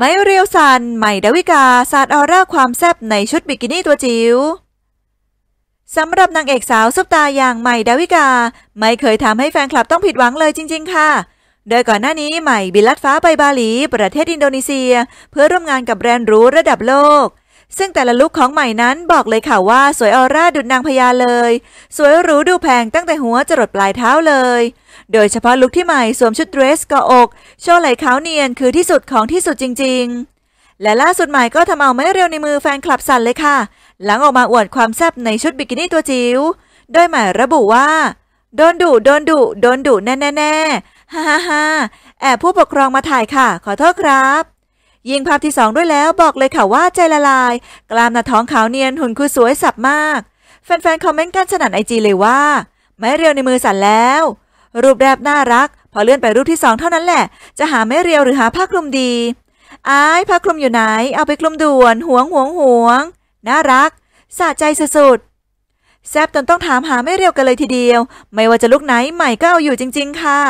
ไมเรียวซัน ใหม่ดาวิกาสาดออร่าความแซบในชุดบิกินี่ตัวจิ๋วสำหรับนางเอกสาวซุปตาอย่างใหม่ดาวิกา ไม่เคยทำให้แฟนคลับต้องผิดหวังเลยจริง ๆ ค่ะ โดยก่อนหน้านี้ใหม่บินลัดฟ้าไปบาหลี ประเทศอินโดนีเซีย เพื่อร่วมงานกับแบรนด์รู้ระดับโลกซึ่งแต่ละลุคของใหม่นั้นบอกเลยค่ะว่าสวยออร่าดุดนางพญาเลย สวยหรูดูแพงตั้งแต่หัวจรดปลายเท้าเลย โดยเฉพาะลุคที่ใหม่สวมชุดเดรสกะอกโชว์ไหล่ขาวเนียนคือที่สุดของที่สุดจริง ๆ และล่าสุดใหม่ก็ทำเอาไม่เร็วในมือแฟนคลับสั่นเลยค่ะ หลังออกมาอวดความแซ่บในชุดบิกินี่ตัวจิ๋วโดยใหม่ระบุว่าโดนดุโดนดุโดนดุแน่แน่แน่ฮ่าฮ่าฮ่าแอบผู้ปกครองมาถ่ายค่ะ ขอโทษครับยิงภาพที่สองด้วยแล้วบอกเลยค่ะว่าใจละลาย กล้ามหน้าท้องขาวเนียนหุ่นคือสวยสับมาก แฟนๆ คอมเมนต์กันสนั่นไอจีเลยว่าไม่เรียวในมือสั่นแล้ว รูปแรบน่ารักพอเลื่อนไปรูปที่สองเท่านั้นแหละ จะหาไม่เรียวหรือหาผ้าคลุมดี อายผ้าคลุมอยู่ไหน เอาไปคลุมด่วนห่วงห่วงห่วงน่ารักสะใจสุดๆแซบจนต้องถามหาไม่เรียวกันเลยทีเดียว ไม่ว่าจะลุกไหนใหม่ก็เอาอยู่จริง ๆ ค่ะ